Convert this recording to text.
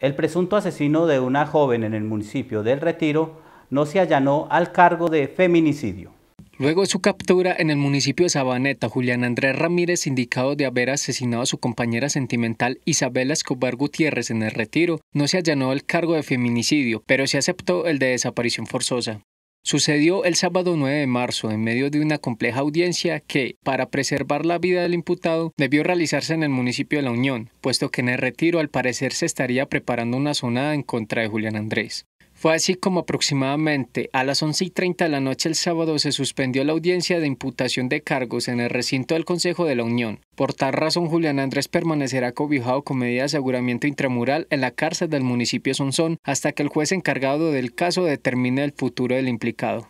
el presunto asesino de una joven en el municipio del Retiro no se allanó al cargo de feminicidio. Luego de su captura en el municipio de Sabaneta, Julián Andrés Ramírez, indicado de haber asesinado a su compañera sentimental Isabel Escobar Gutiérrez en el retiro, no se allanó al cargo de feminicidio, pero se aceptó el de desaparición forzosa. Sucedió el sábado 9 de marzo en medio de una compleja audiencia que, para preservar la vida del imputado, debió realizarse en el municipio de La Unión, puesto que en el retiro al parecer se estaría preparando una sonada en contra de Julián Andrés. Fue así como aproximadamente a las 11 y 30 de la noche el sábado se suspendió la audiencia de imputación de cargos en el recinto del Consejo de la Unión. Por tal razón, Julián Andrés permanecerá cobijado con medida de aseguramiento intramural en la cárcel del municipio Sonsón hasta que el juez encargado del caso determine el futuro del implicado.